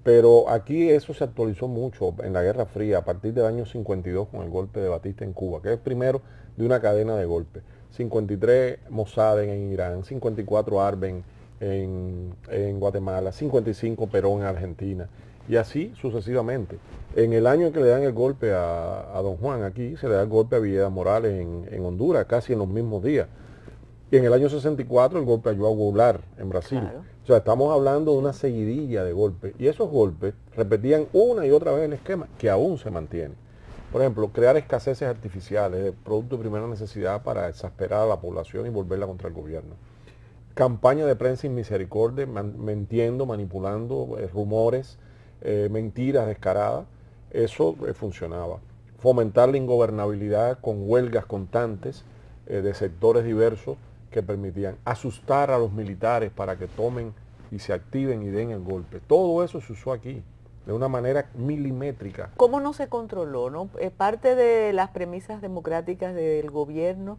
pero aquí eso se actualizó mucho en la Guerra Fría a partir del año 52 con el golpe de Batista en Cuba, que es primero de una cadena de golpes. 53 Mossaden en Irán, 54 Arben en, en, Guatemala, 55 Perón en Argentina y así sucesivamente. En el año en que le dan el golpe a, don Juan aquí, se le da el golpe a Villeda Morales en, en, Honduras, casi en los mismos días. Y en el año 64 el golpe a Joao Goulart en Brasil. O sea, estamos hablando de una seguidilla de golpes. Y esos golpes repetían una y otra vez el esquema, que aún se mantiene. Por ejemplo, crear escaseces artificiales de productos de primera necesidad para exasperar a la población y volverla contra el gobierno. Campaña de prensa inmisericordia, mintiendo, manipulando eh, rumores, eh, mentiras descaradas. Eso eh, funcionaba. Fomentar la ingobernabilidad con huelgas constantes de sectores diversos que permitían asustar a los militares para que tomen y se activen y den el golpe. Todo eso se usó aquí de una manera milimétrica. ¿Cómo no se controló? No? Eh, parte de las premisas democráticas del gobierno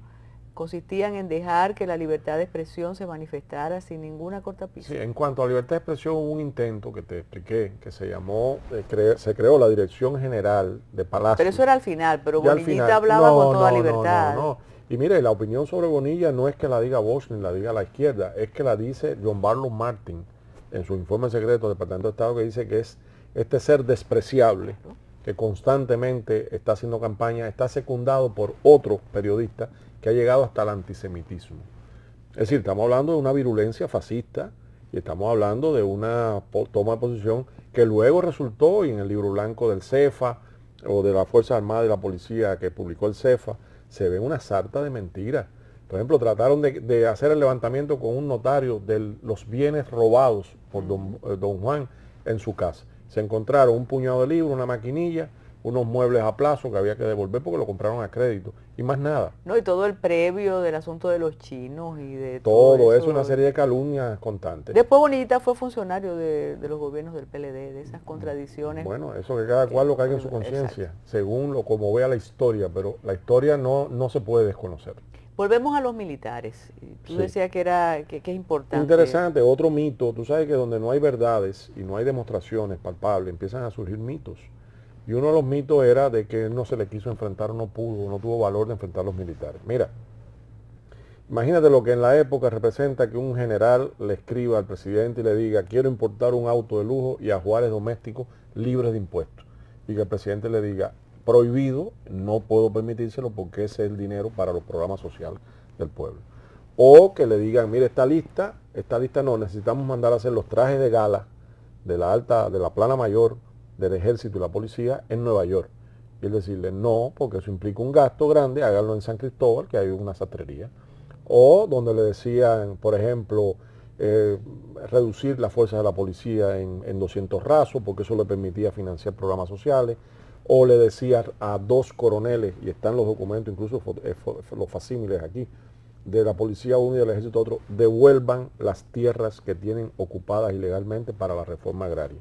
consistían en dejar que la libertad de expresión se manifestara sin ninguna cortapisa. Sí, en cuanto a libertad de expresión, hubo un intento que te expliqué, que se llamó, eh, se creó la Dirección General de Palacio. Pero eso era al final, pero Bonillita hablaba con toda libertad. Y mire, la opinión sobre Bonilla no es que la diga Bosch ni la diga la izquierda, es que la dice John Barlow Martin en su informe secreto del Departamento de Estado que dice que es este ser despreciable, que constantemente está haciendo campaña, está secundado por otro periodista que ha llegado hasta el antisemitismo. Es decir, estamos hablando de una virulencia fascista y estamos hablando de una toma de posición que luego resultó en el libro blanco del CEFA o de la Fuerza Armada y la Policía que publicó el CEFA, se ve una sarta de mentiras. Por ejemplo, trataron de, hacer el levantamiento con un notario de los bienes robados por eh, don, Juan en su casa. Se encontraron un puñado de libros, una maquinilla, unos muebles a plazo que había que devolver porque lo compraron a crédito y más nada. No, y todo el previo del asunto de los chinos y de todo. Todo eso, una serie de calumnias constantes. Después Bonita fue funcionario de, de los gobiernos del PLD esas contradicciones. Bueno, eso que cada cual lo caiga en su conciencia, según lo como vea la historia, pero la historia no, no se puede desconocer. Volvemos a los militares. Tú decías que era que, es importante. Interesante, otro mito. Tú sabes que donde no hay verdades y no hay demostraciones palpables, empiezan a surgir mitos. Y uno de los mitos era de que no se le quiso enfrentar, no pudo, no tuvo valor de enfrentar a los militares. Mira, Imagínate lo que en la época representa que un general le escriba al presidente y le diga, quiero importar un auto de lujo y ajuares domésticos libres de impuestos. Y que el presidente le diga, prohibido, no puedo permitírselo porque ese es el dinero para los programas sociales del pueblo. O que le digan, mire, esta lista, esta lista no, necesitamos mandar a hacer los trajes de gala de la alta, de la plana mayor, del ejército y la policía en Nueva York. Y él decirle, no, porque eso implica un gasto grande, hágalo en San Cristóbal, que hay una sastrería o donde le decían, por ejemplo, eh, reducir las fuerzas de la policía en, 200 rasos, porque eso le permitía financiar programas sociales, o le decían a dos coroneles, y están los documentos, incluso eh, los facímiles aquí, de la policía uno y del ejército otro, devuelvan las tierras que tienen ocupadas ilegalmente para la reforma agraria.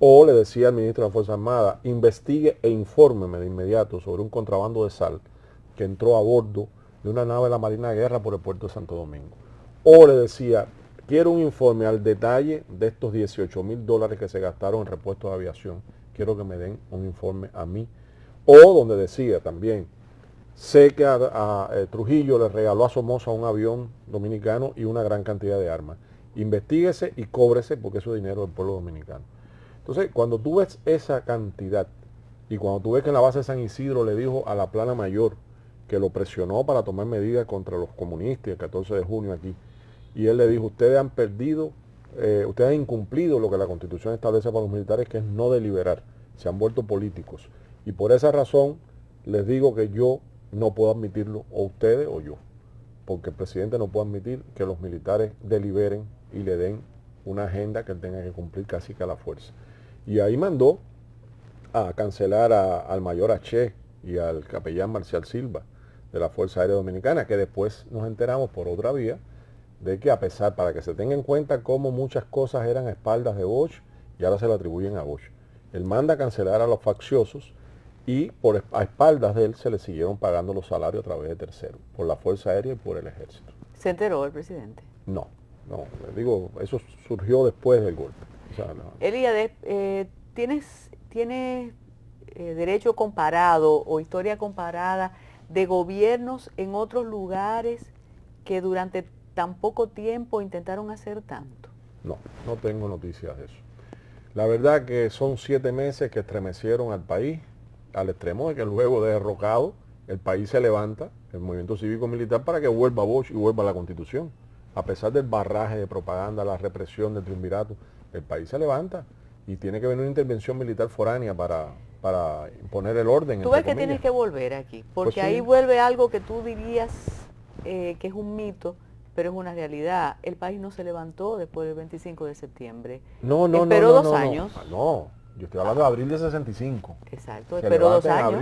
O le decía al ministro de la Fuerza Armada, investigue e infórmeme de inmediato sobre un contrabando de sal que entró a bordo de una nave de la Marina de Guerra por el puerto de Santo Domingo. O le decía, quiero un informe al detalle de estos 18 mil dólares que se gastaron en repuestos de aviación. Quiero que me den un informe a mí. O donde decía también, sé que a, eh, Trujillo le regaló a Somoza un avión dominicano y una gran cantidad de armas. Investíguese y cóbrese porque eso es dinero del pueblo dominicano. Entonces, cuando tú ves esa cantidad y cuando tú ves que en la base de San Isidro le dijo a la plana mayor, que lo presionó para tomar medidas contra los comunistas el 14 de junio aquí. Y él le dijo, ustedes han perdido, eh, ustedes han incumplido lo que la constitución establece para los militares, que es no deliberar, se han vuelto políticos. Y por esa razón les digo que yo no puedo admitirlo, o ustedes o yo, porque el presidente no puede admitir que los militares deliberen y le den una agenda que él tenga que cumplir casi que a la fuerza. Y ahí mandó a cancelar al mayor H y al capellán Marcial Silva, de la Fuerza Aérea Dominicana, que después nos enteramos por otra vía de que a pesar, para que se tenga en cuenta cómo muchas cosas eran a espaldas de Bosch y ahora se lo atribuyen a Bosch. Él manda a cancelar a los facciosos y por, a espaldas de él se le siguieron pagando los salarios a través de terceros, por la Fuerza Aérea y por el Ejército. ¿Se enteró el presidente? No, no, digo, eso surgió después del golpe. Elías, eh, ¿tienes, tienes eh, derecho comparado o historia comparada de gobiernos en otros lugares que durante tan poco tiempo intentaron hacer tanto? No, no tengo noticias de eso. La verdad que son siete meses que estremecieron al país, al extremo de que luego de derrocado el país se levanta, el movimiento cívico-militar, para que vuelva Bosch y vuelva la constitución. A pesar del barraje de propaganda, la represión del triunvirato, el país se levanta y tiene que venir una intervención militar foránea para, para imponer el orden. Tú ves que tienes que volver aquí, pues porque ahí vuelve algo que tú dirías eh, que es un mito, pero es una realidad. El país no se levantó después del 25 de septiembre. No, no, no, no, dos años. Ah, no, yo estoy hablando de abril de 65. Exacto, esperó dos años.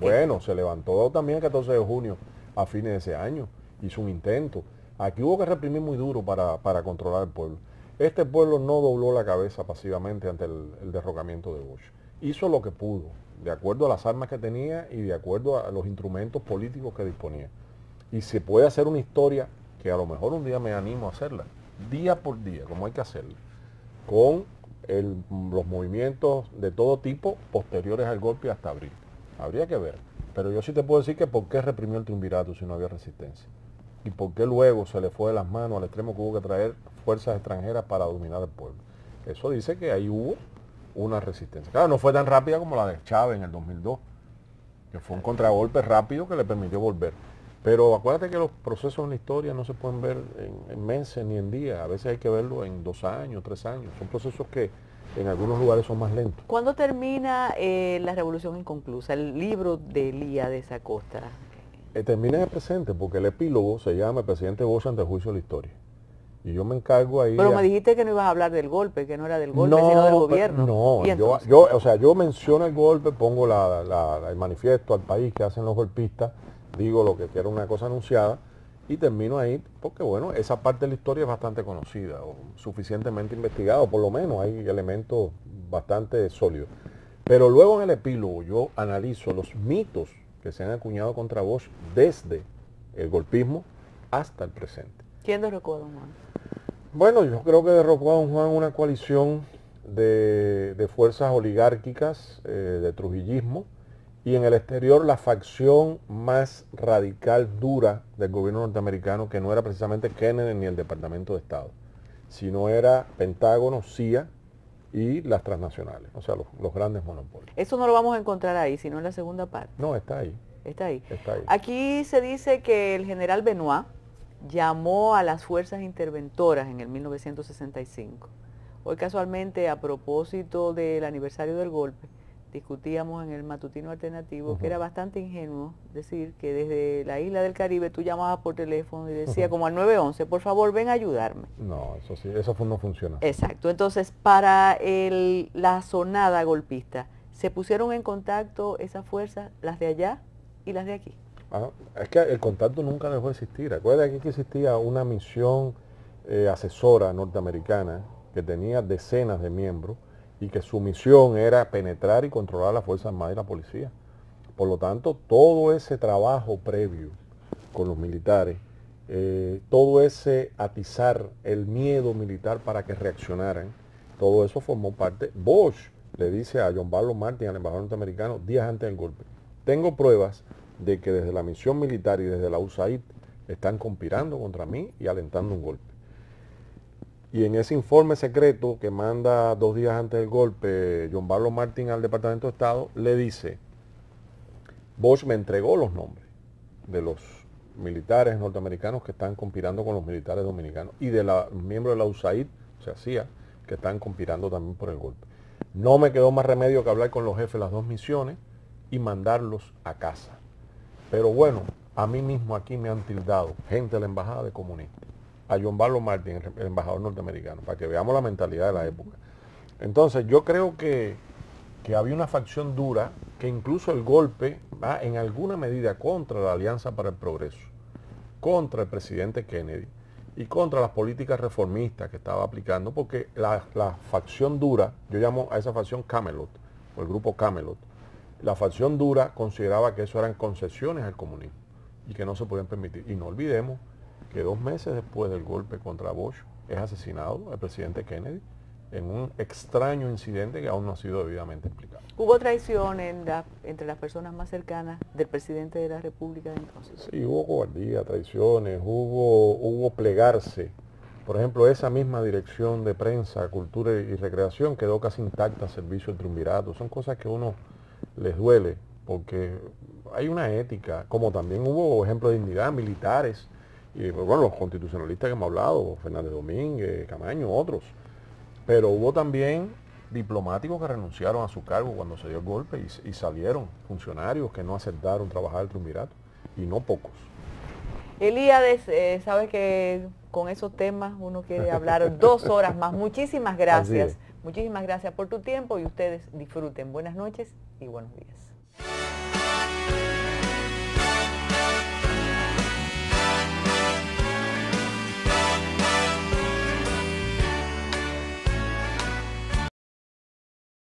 Bueno, se levantó también el 14 de junio, a fines de ese año. Hizo un intento. Aquí hubo que reprimir muy duro para, para controlar el pueblo. Este pueblo no dobló la cabeza pasivamente ante el, el derrocamiento de Bush hizo lo que pudo, de acuerdo a las armas que tenía y de acuerdo a los instrumentos políticos que disponía. Y se puede hacer una historia que a lo mejor un día me animo a hacerla, día por día, como hay que hacerla, con los movimientos de todo tipo posteriores al golpe hasta abril. Habría que ver. Pero yo sí te puedo decir que por qué reprimió el triunvirato si no había resistencia. Y por qué luego se le fue de las manos al extremo que hubo que traer fuerzas extranjeras para dominar el pueblo. Eso dice que ahí hubo una resistencia. Claro, no fue tan rápida como la de Chávez en el 2002, que fue un contragolpe rápido que le permitió volver. Pero acuérdate que los procesos en la historia no se pueden ver en, meses ni en días, a veces hay que verlo en dos años, tres años. Son procesos que en algunos lugares son más lentos. ¿Cuándo termina eh, la Revolución Inconclusa, el libro de Elías de esa eh, termina en el presente, porque el epílogo se llama El presidente Bosch ante el juicio de la historia. Y yo me encargo ahí. Pero me dijiste que no ibas a hablar del golpe, que no era del golpe, sino del gobierno. No, yo, yo, o sea, yo menciono el golpe, pongo el manifiesto al país que hacen los golpistas, digo lo que quiero, una cosa anunciada, y termino ahí, porque bueno, esa parte de la historia es bastante conocida, o suficientemente investigada, o por lo menos hay elementos bastante sólidos. Pero luego en el epílogo yo analizo los mitos que se han acuñado contra vos desde el golpismo hasta el presente. ¿Quién los recuerda, bueno, yo creo que derrocó a don Juan una coalición de, fuerzas oligárquicas, eh, de trujillismo, y en el exterior la facción más radical, dura del gobierno norteamericano, que no era precisamente Kennedy ni el Departamento de Estado, sino era Pentágono, CIA y las transnacionales, o sea, los, grandes monopolios. Eso no lo vamos a encontrar ahí, sino en la segunda parte. No, está ahí. Está ahí. Está ahí. Aquí se dice que el general Benoit, llamó a las fuerzas interventoras en el 1965. Hoy casualmente, a propósito del aniversario del golpe, discutíamos en el matutino alternativo que era bastante ingenuo decir que desde la isla del Caribe tú llamabas por teléfono y decías como al 911, por favor ven a ayudarme. No, eso sí, eso no funciona. Exacto, entonces para el, la sonada golpista, se pusieron en contacto esas fuerzas, las de allá y las de aquí es que el contacto nunca dejó de existir. Acuérdate que existía una misión eh, asesora norteamericana que tenía decenas de miembros y que su misión era penetrar y controlar las Fuerzas Armadas y la policía. Por lo tanto, todo ese trabajo previo con los militares, eh, todo ese atizar el miedo militar para que reaccionaran, todo eso formó parte. Bush le dice a John Barlow Martin, al embajador norteamericano, días antes del golpe, tengo pruebas de que desde la misión militar y desde la USAID están conspirando contra mí y alentando un golpe. Y en ese informe secreto que manda dos días antes del golpe John Barlow Martin al Departamento de Estado, le dice, Bosch me entregó los nombres de los militares norteamericanos que están conspirando con los militares dominicanos y de los miembros de la USAID, se hacía, que están conspirando también por el golpe. No me quedó más remedio que hablar con los jefes de las dos misiones y mandarlos a casa. Pero bueno, a mí mismo aquí me han tildado gente de la embajada de comunista. A John Barlow Martin, el embajador norteamericano, para que veamos la mentalidad de la época. Entonces yo creo que, que había una facción dura que incluso el golpe va en alguna medida contra la Alianza para el Progreso, contra el presidente Kennedy y contra las políticas reformistas que estaba aplicando, porque la, la facción dura, yo llamo a esa facción Camelot, o el grupo Camelot, la facción dura consideraba que eso eran concesiones al comunismo y que no se podían permitir. Y no olvidemos que dos meses después del golpe contra Bosch es asesinado el presidente Kennedy en un extraño incidente que aún no ha sido debidamente explicado. ¿Hubo traición en la, entre las personas más cercanas del presidente de la República de entonces? Sí, hubo cobardía, traiciones, hubo, hubo plegarse. Por ejemplo, esa misma dirección de prensa, cultura y recreación quedó casi intacta, servicio del triunvirato. Son cosas que uno les duele, porque hay una ética, como también hubo ejemplo de dignidad, militares, y bueno, los constitucionalistas que hemos hablado, Fernández Domínguez, Camaño, otros, pero hubo también diplomáticos que renunciaron a su cargo cuando se dio el golpe y, salieron, funcionarios que no aceptaron trabajar el triunvirato, y no pocos. Elías eh, sabes que con esos temas uno quiere hablar dos horas más. Muchísimas gracias. Muchísimas gracias por tu tiempo y ustedes disfruten. Buenas noches y buenos días.